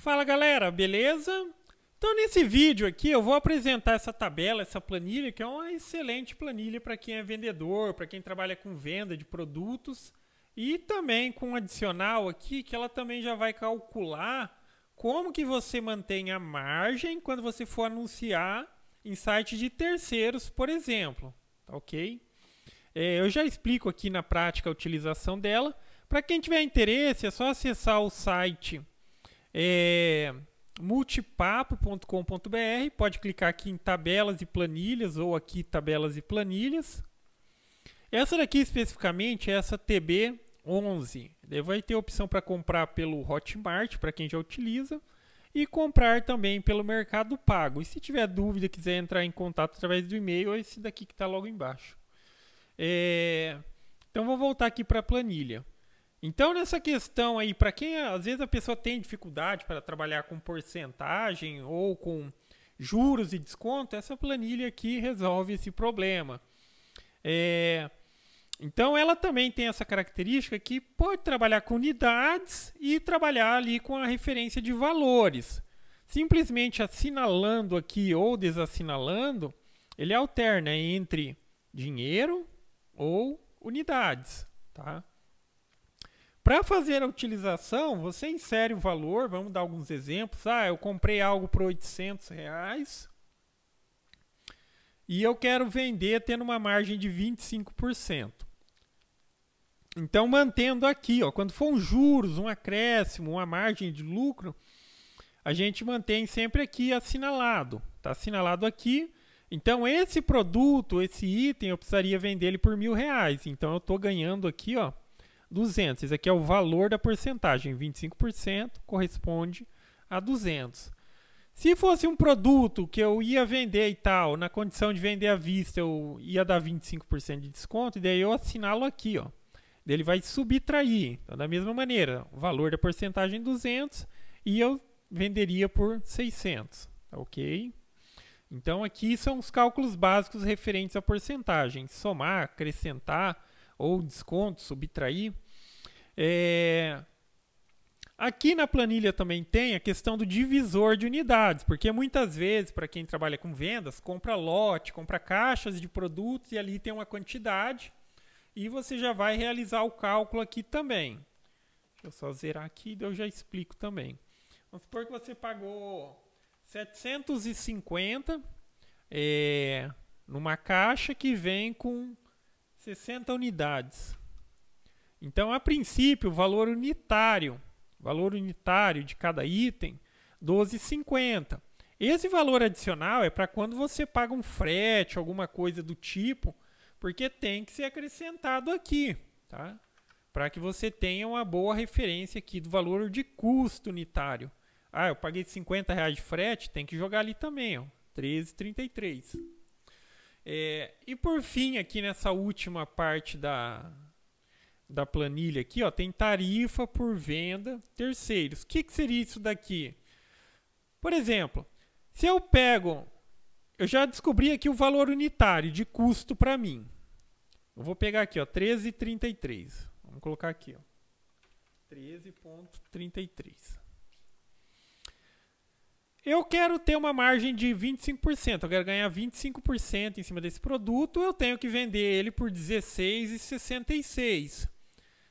Fala galera, beleza? Então nesse vídeo aqui eu vou apresentar essa tabela, essa planilha, que é uma excelente planilha para quem é vendedor, para quem trabalha com venda de produtos e também com um adicional aqui que ela também já vai calcular como que você mantém a margem quando você for anunciar em sites de terceiros, por exemplo, tá ok? É, eu já explico aqui na prática a utilização dela. Para quem tiver interesse, é só acessar o site é multipapo.com.br, pode clicar aqui em tabelas e planilhas ou aqui tabelas e planilhas. Essa daqui especificamente é essa TB11. Vai ter opção para comprar pelo Hotmart, para quem já utiliza, e comprar também pelo Mercado Pago. E se tiver dúvida, quiser entrar em contato através do e-mail, é esse daqui que está logo embaixo. É... Então vou voltar aqui para a planilha. Então, nessa questão aí, para quem às vezes a pessoa tem dificuldade para trabalhar com porcentagem ou com juros e desconto, essa planilha aqui resolve esse problema. É, então, ela também tem essa característica que pode trabalhar com unidades e trabalhar ali com a referência de valores. Simplesmente assinalando aqui ou desassinalando, ele alterna entre dinheiro ou unidades, tá? Para fazer a utilização, você insere o valor, vamos dar alguns exemplos. Ah, eu comprei algo por 800 reais e eu quero vender tendo uma margem de 25%. Então, mantendo aqui, ó, quando for um juros, um acréscimo, uma margem de lucro, a gente mantém sempre aqui assinalado. Está assinalado aqui. Então, esse produto, esse item, eu precisaria vender ele por mil reais. Então, eu estou ganhando aqui, ó, 200. Esse aqui é o valor da porcentagem. 25% corresponde a 200. Se fosse um produto que eu ia vender e tal, na condição de vender à vista, eu ia dar 25% de desconto, e daí eu assinalo aqui, ó. Ele vai subtrair. Então, da mesma maneira, o valor da porcentagem 200 é e eu venderia por 600, tá ok? Então, aqui são os cálculos básicos referentes à porcentagem. Somar, acrescentar, ou desconto, subtrair. É... Aqui na planilha também tem a questão do divisor de unidades, porque muitas vezes, para quem trabalha com vendas, compra lote, compra caixas de produtos e ali tem uma quantidade e você já vai realizar o cálculo aqui também. Deixa eu só zerar aqui e eu já explico também. Vamos supor que você pagou 750 é, numa caixa que vem com 60 unidades. Então, a princípio, o valor unitário, valor unitário de cada item, 12,50. Esse valor adicional é para quando você paga um frete, alguma coisa do tipo, porque tem que ser acrescentado aqui, tá? Para que você tenha uma boa referência aqui do valor de custo unitário. Ah, eu paguei 50 reais de frete, tem que jogar ali também, ó, 13,33. É, e por fim, aqui nessa última parte da, da planilha aqui, ó, tem tarifa por venda terceiros. O que, que seria isso daqui? Por exemplo, se eu pego, eu já descobri aqui o valor unitário de custo para mim. Eu vou pegar aqui, ó, 13,33. Vamos colocar aqui, ó. 13,33 eu quero ter uma margem de 25%, eu quero ganhar 25% em cima desse produto, eu tenho que vender ele por R$16,66.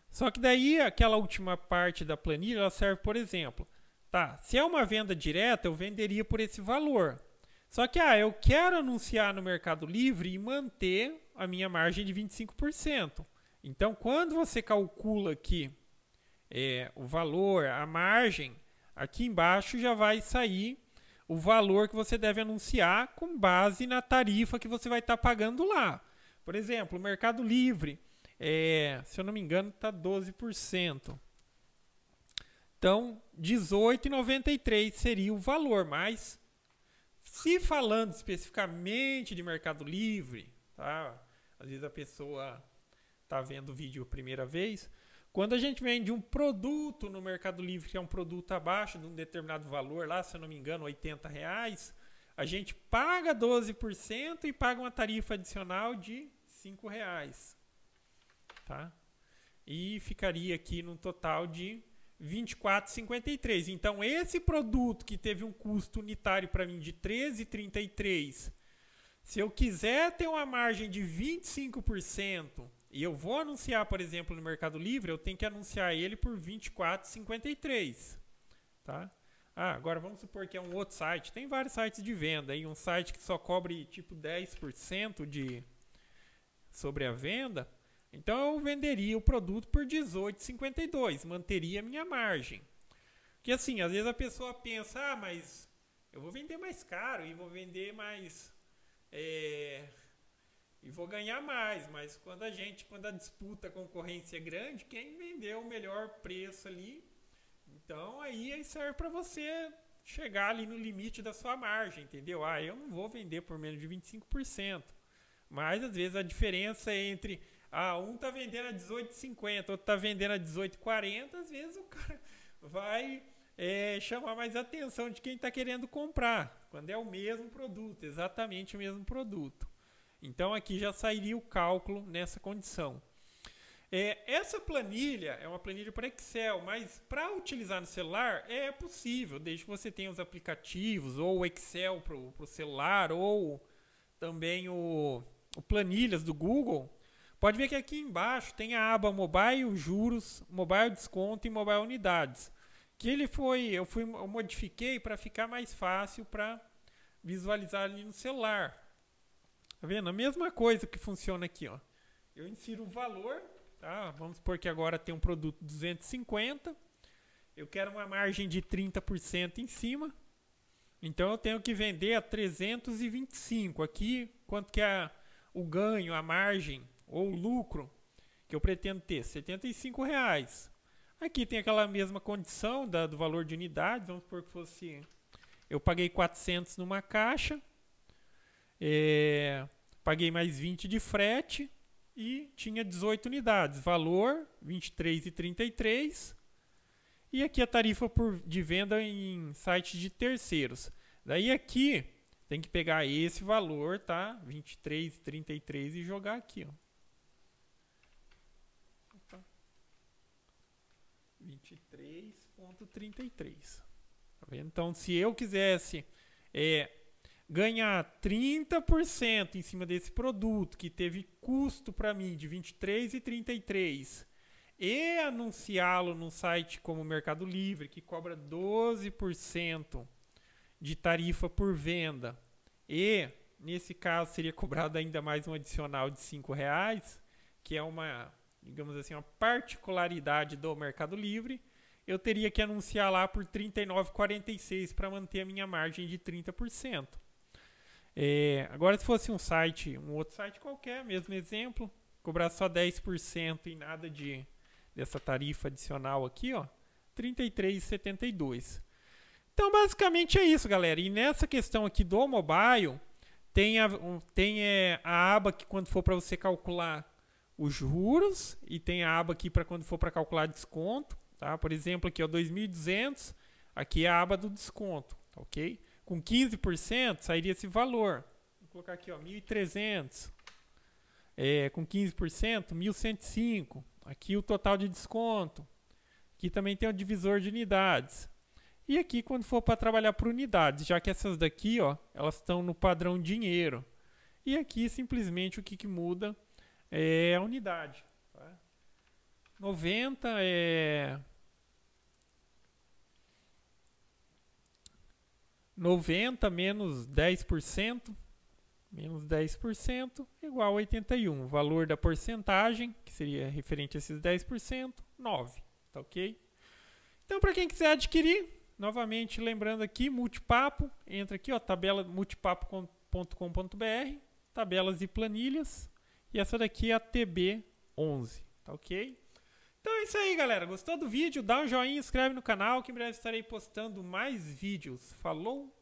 Só que daí aquela última parte da planilha ela serve, por exemplo, tá? Se é uma venda direta, eu venderia por esse valor. Só que ah, eu quero anunciar no Mercado Livre e manter a minha margem de 25%. Então, quando você calcula aqui é, eh, o valor, a margem, Aqui embaixo já vai sair o valor que você deve anunciar com base na tarifa que você vai estar tá pagando lá. Por exemplo, o Mercado Livre, é, se eu não me engano, está 12%. Então, 18,93 seria o valor, mas se falando especificamente de Mercado Livre, tá? Às vezes a pessoa está vendo o vídeo a primeira vez, quando a gente vende um produto no Mercado Livre, que é um produto abaixo de um determinado valor, lá, se eu não me engano, 80 reais, a gente paga 12% e paga uma tarifa adicional de 5 reais. Tá? E ficaria aqui num total de 24,53. Então, esse produto que teve um custo unitário para mim de 13,33, se eu quiser ter uma margem de 25%, e eu vou anunciar, por exemplo, no Mercado Livre, eu tenho que anunciar ele por 24,53, tá? Ah, agora vamos supor que é um outro site. Tem vários sites de venda aí, um site que só cobre tipo 10% de sobre a venda. Então eu venderia o produto por 18,52, manteria a minha margem. Porque assim, às vezes a pessoa pensa, ah, mas eu vou vender mais caro e vou vender mais. É e vou ganhar mais. Mas quando a gente, quando a disputa, a concorrência é grande, quem vendeu o melhor preço ali, então aí serve para você chegar ali no limite da sua margem, entendeu? Ah, eu não vou vender por menos de 25%. Mas às vezes a diferença é entre ah, um tá vendendo a 18,50, outro tá vendendo a 18,40, às vezes o cara vai é, chamar mais atenção de quem está querendo comprar, quando é o mesmo produto, exatamente o mesmo produto. Então aqui já sairia o cálculo nessa condição. É, essa planilha é uma planilha para Excel, mas para utilizar no celular é possível, desde que você tenha os aplicativos, ou o Excel para o celular, ou também o, o, planilhas do Google. Pode ver que aqui embaixo tem a aba Mobile Juros, Mobile Desconto e Mobile Unidades, que ele foi, eu, fui, eu modifiquei para ficar mais fácil para visualizar ali no celular. Tá vendo? A mesma coisa que funciona aqui, ó. Eu insiro o valor, tá? Vamos supor que agora tem um produto 250. Eu quero uma margem de 30% em cima. Então eu tenho que vender a 325 aqui, quanto que é o ganho, a margem ou o lucro que eu pretendo ter, 75 reais. Aqui tem aquela mesma condição da, do valor de unidades, vamos supor que fosse eu paguei 400 numa caixa, é, paguei mais 20 de frete e tinha 18 unidades. Valor 23,33. E aqui a tarifa por, de venda em sites de terceiros. Daí aqui tem que pegar esse valor, tá? 23,33 e jogar aqui, ó. 23,33. Tá vendo? Então, se eu quisesse é, ganhar 30% em cima desse produto que teve custo para mim de 23 e 33 e anunciá-lo num site como Mercado Livre que cobra 12% de tarifa por venda e nesse caso seria cobrado ainda mais um adicional de cinco reais que é uma digamos assim uma particularidade do Mercado Livre eu teria que anunciar lá por 39,46 para manter a minha margem de 30%. É, agora, se fosse um site, um outro site qualquer, mesmo exemplo, cobrar só 10% e nada de dessa tarifa adicional aqui, ó, 33,72. Então, basicamente é isso, galera. E nessa questão aqui do mobile, tem a, tem, é, a aba que quando for para você calcular os juros e tem a aba aqui para quando for para calcular desconto, tá? Por exemplo, aqui ó, 2.200, aqui é a aba do desconto, ok? com 15% sairia esse valor. Vou colocar aqui, ó, 1.300. É, com 15%, 1.105. Aqui o total de desconto. Aqui também tem o divisor de unidades. E aqui quando for para trabalhar por unidades, já que essas daqui, ó, elas estão no padrão dinheiro. E aqui simplesmente o que, que muda é a unidade. 90 tá? é 90 menos 10%, menos 10% igual a 81. O valor da porcentagem, que seria referente a esses 10%, 9. Tá ok? Então, para quem quiser adquirir, novamente lembrando aqui, multipapo, entra aqui, ó, tabela multipapo.com.br, tabelas e planilhas. E essa daqui é a TB11, tá ok? Então é isso aí, galera. Gostou do vídeo? Dá um joinha, inscreve no canal que em breve estarei postando mais vídeos. Falou!